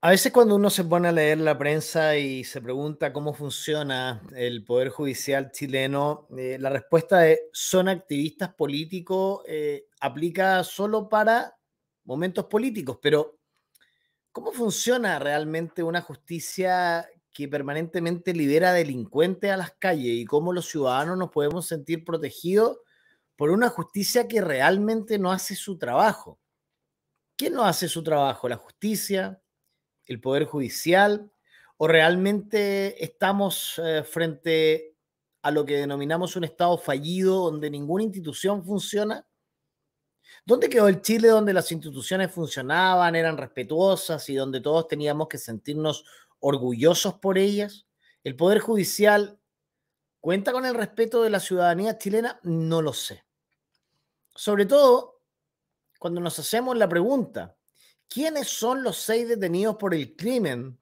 A veces cuando uno se pone a leer la prensa y se pregunta cómo funciona el Poder Judicial chileno, eh, la respuesta de son activistas políticos, eh, aplica solo para momentos políticos, pero ¿cómo funciona realmente una justicia que permanentemente libera delincuentes a las calles y cómo los ciudadanos nos podemos sentir protegidos por una justicia que realmente no hace su trabajo? ¿Quién no hace su trabajo? ¿La justicia? el Poder Judicial, o realmente estamos eh, frente a lo que denominamos un Estado fallido donde ninguna institución funciona? ¿Dónde quedó el Chile donde las instituciones funcionaban, eran respetuosas y donde todos teníamos que sentirnos orgullosos por ellas? ¿El Poder Judicial cuenta con el respeto de la ciudadanía chilena? No lo sé. Sobre todo cuando nos hacemos la pregunta, ¿Quiénes son los seis detenidos por el crimen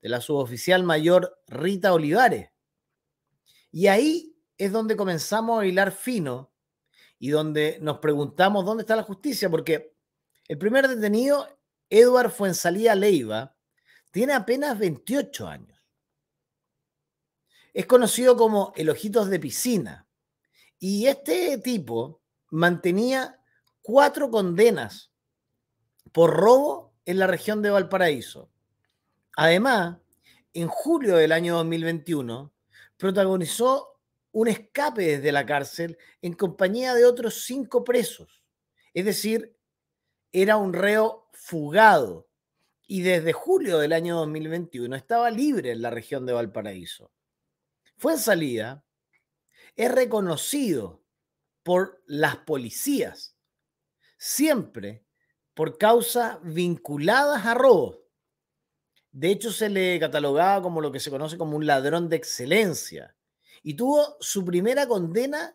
de la suboficial mayor Rita Olivares? Y ahí es donde comenzamos a hilar fino y donde nos preguntamos dónde está la justicia, porque el primer detenido, Edward Fuensalía Leiva, tiene apenas 28 años. Es conocido como el Ojitos de Piscina. Y este tipo mantenía cuatro condenas por robo en la región de Valparaíso. Además, en julio del año 2021, protagonizó un escape desde la cárcel en compañía de otros cinco presos. Es decir, era un reo fugado y desde julio del año 2021 estaba libre en la región de Valparaíso. Fue en salida, es reconocido por las policías, siempre por causas vinculadas a robos. De hecho, se le catalogaba como lo que se conoce como un ladrón de excelencia y tuvo su primera condena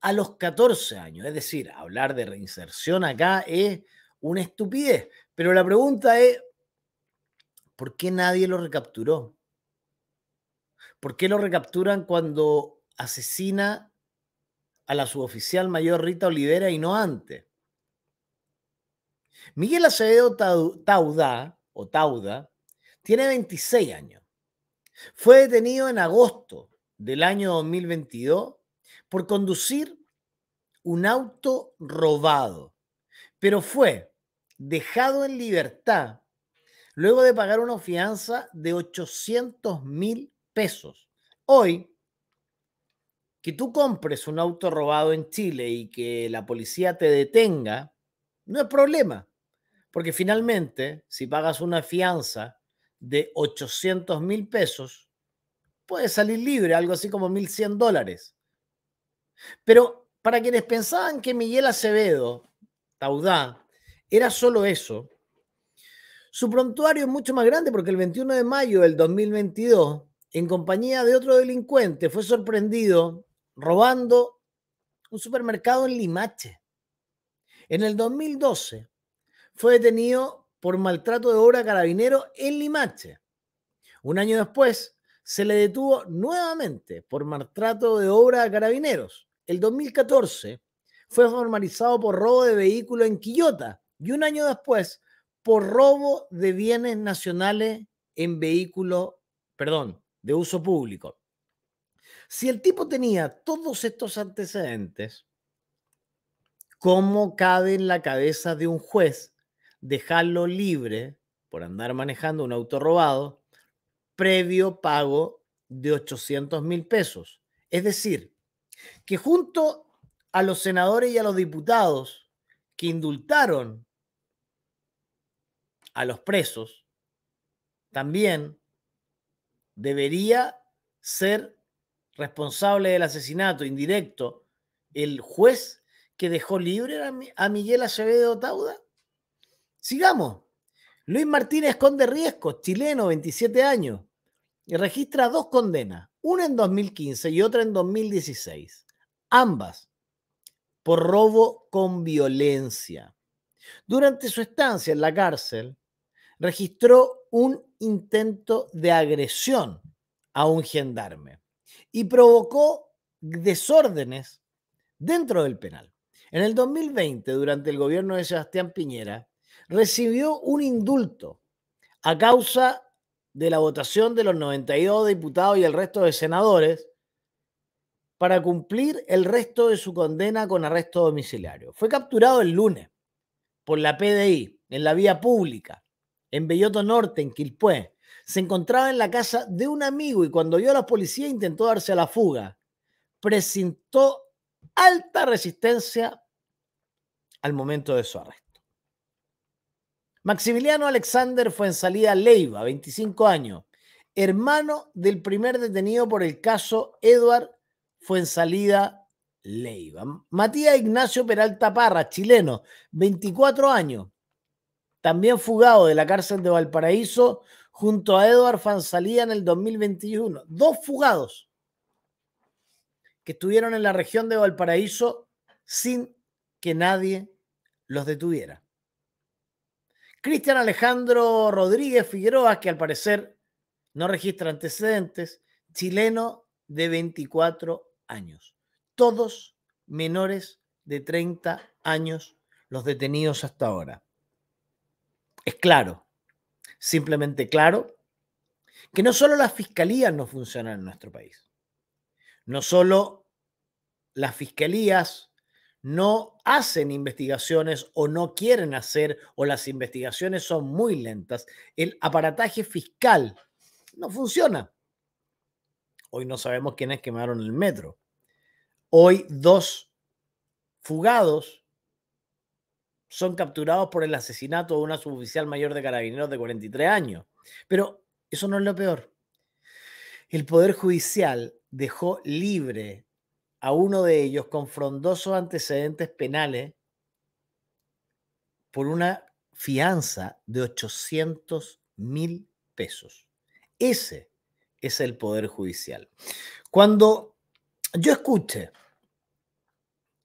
a los 14 años. Es decir, hablar de reinserción acá es una estupidez. Pero la pregunta es, ¿por qué nadie lo recapturó? ¿Por qué lo recapturan cuando asesina a la suboficial mayor Rita Olivera y no antes? Miguel Acevedo Tauda, o Tauda, tiene 26 años. Fue detenido en agosto del año 2022 por conducir un auto robado, pero fue dejado en libertad luego de pagar una fianza de 800 mil pesos. Hoy, que tú compres un auto robado en Chile y que la policía te detenga no es problema, porque finalmente, si pagas una fianza de 800 mil pesos, puedes salir libre, algo así como 1.100 dólares. Pero para quienes pensaban que Miguel Acevedo, Taudá, era solo eso, su prontuario es mucho más grande porque el 21 de mayo del 2022, en compañía de otro delincuente, fue sorprendido robando un supermercado en Limache. En el 2012 fue detenido por maltrato de obra carabineros en Limache. Un año después se le detuvo nuevamente por maltrato de obra a carabineros. El 2014 fue formalizado por robo de vehículo en Quillota y un año después por robo de bienes nacionales en vehículo, perdón, de uso público. Si el tipo tenía todos estos antecedentes, ¿Cómo cabe en la cabeza de un juez dejarlo libre por andar manejando un auto robado previo pago de 800 mil pesos? Es decir, que junto a los senadores y a los diputados que indultaron a los presos, también debería ser responsable del asesinato indirecto el juez que dejó libre a Miguel Acevedo Tauda? Sigamos. Luis Martínez Conde Riesco, chileno, 27 años, y registra dos condenas, una en 2015 y otra en 2016, ambas por robo con violencia. Durante su estancia en la cárcel, registró un intento de agresión a un gendarme y provocó desórdenes dentro del penal. En el 2020, durante el gobierno de Sebastián Piñera, recibió un indulto a causa de la votación de los 92 diputados y el resto de senadores para cumplir el resto de su condena con arresto domiciliario. Fue capturado el lunes por la PDI en la vía pública, en Belloto Norte, en Quilpué. Se encontraba en la casa de un amigo y cuando vio a la policía intentó darse a la fuga. Presentó alta resistencia al momento de su arresto. Maximiliano Alexander fue en salida Leiva, 25 años, hermano del primer detenido por el caso Edward fue en salida Leiva. Matías Ignacio Peralta Parra, chileno, 24 años, también fugado de la cárcel de Valparaíso junto a Edward Fuensalida en el 2021. Dos fugados que estuvieron en la región de Valparaíso sin que nadie los detuviera. Cristian Alejandro Rodríguez Figueroa, que al parecer no registra antecedentes, chileno de 24 años. Todos menores de 30 años los detenidos hasta ahora. Es claro, simplemente claro, que no solo las fiscalías no funcionan en nuestro país, no solo las fiscalías no hacen investigaciones o no quieren hacer o las investigaciones son muy lentas. El aparataje fiscal no funciona. Hoy no sabemos quiénes quemaron el metro. Hoy dos fugados son capturados por el asesinato de una suboficial mayor de carabineros de 43 años. Pero eso no es lo peor. El Poder Judicial dejó libre a uno de ellos con frondosos antecedentes penales por una fianza de 800 mil pesos. Ese es el Poder Judicial. Cuando yo escuche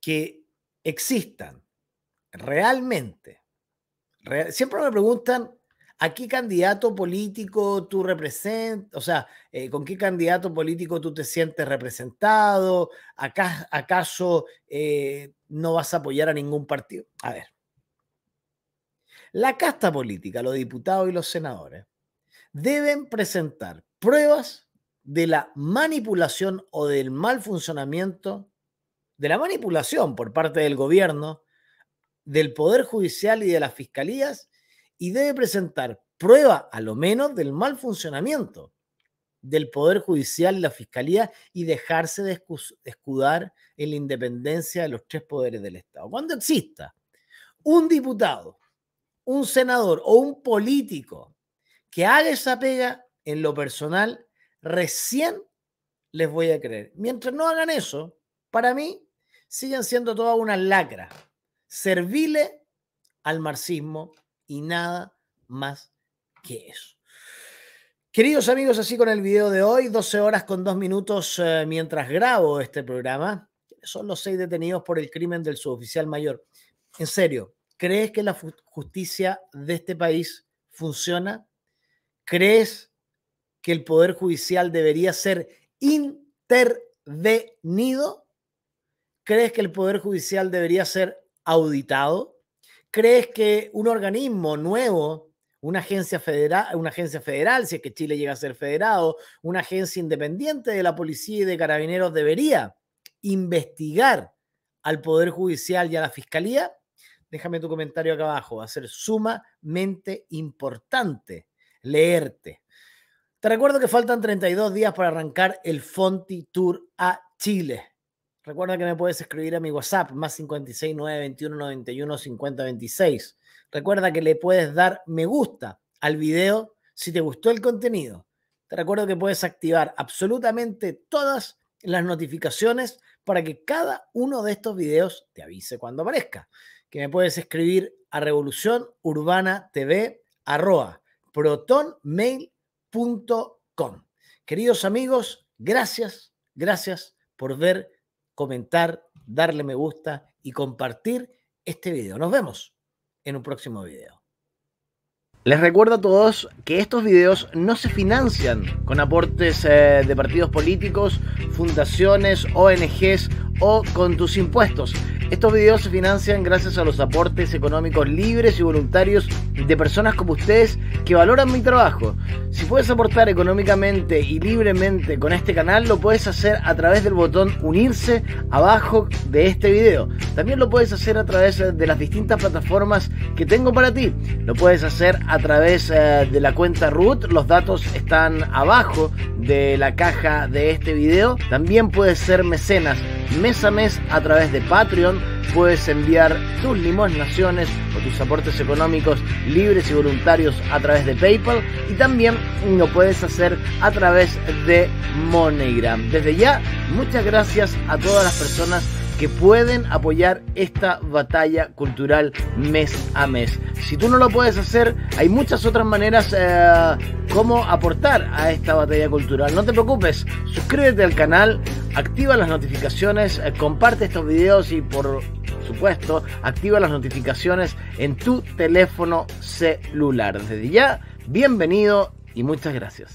que existan realmente, siempre me preguntan ¿a qué candidato político tú representas? O sea, eh, ¿con qué candidato político tú te sientes representado? ¿Acaso, acaso eh, no vas a apoyar a ningún partido? A ver. La casta política, los diputados y los senadores, deben presentar pruebas de la manipulación o del mal funcionamiento, de la manipulación por parte del gobierno, del Poder Judicial y de las fiscalías y debe presentar prueba, a lo menos, del mal funcionamiento del Poder Judicial y la Fiscalía y dejarse de escudar en la independencia de los tres poderes del Estado. Cuando exista un diputado, un senador o un político que haga esa pega en lo personal, recién les voy a creer. Mientras no hagan eso, para mí siguen siendo todas unas lacras, serviles al marxismo, y nada más que eso. Queridos amigos, así con el video de hoy, 12 horas con 2 minutos eh, mientras grabo este programa, son los seis detenidos por el crimen del suboficial mayor. En serio, ¿crees que la justicia de este país funciona? ¿Crees que el Poder Judicial debería ser intervenido? ¿Crees que el Poder Judicial debería ser auditado? ¿Crees que un organismo nuevo, una agencia federal, una agencia federal, si es que Chile llega a ser federado, una agencia independiente de la policía y de carabineros debería investigar al Poder Judicial y a la Fiscalía? Déjame tu comentario acá abajo, va a ser sumamente importante leerte. Te recuerdo que faltan 32 días para arrancar el Fonti Tour a Chile. Recuerda que me puedes escribir a mi WhatsApp, más 56 921 91 50 26. Recuerda que le puedes dar me gusta al video si te gustó el contenido. Te recuerdo que puedes activar absolutamente todas las notificaciones para que cada uno de estos videos te avise cuando aparezca. Que me puedes escribir a revolución urbana tv protonmail.com. Queridos amigos, gracias, gracias por ver comentar, darle me gusta y compartir este video. Nos vemos en un próximo video. Les recuerdo a todos que estos videos no se financian con aportes eh, de partidos políticos, fundaciones, ONGs o con tus impuestos. Estos videos se financian gracias a los aportes económicos libres y voluntarios de personas como ustedes que valoran mi trabajo. Si puedes aportar económicamente y libremente con este canal, lo puedes hacer a través del botón unirse abajo de este video. También lo puedes hacer a través eh, de las distintas plataformas que tengo para ti. Lo puedes hacer a través eh, de la cuenta root, los datos están abajo de la caja de este video. También puedes ser mecenas mes a mes a través de Patreon. Puedes enviar tus limosnaciones o tus aportes económicos libres y voluntarios a través de PayPal. Y también lo puedes hacer a través de MoneyGram. Desde ya, muchas gracias a todas las personas que pueden apoyar esta batalla cultural mes a mes. Si tú no lo puedes hacer, hay muchas otras maneras eh, como aportar a esta batalla cultural. No te preocupes, suscríbete al canal, activa las notificaciones, eh, comparte estos videos y por supuesto, activa las notificaciones en tu teléfono celular. Desde ya, bienvenido y muchas gracias.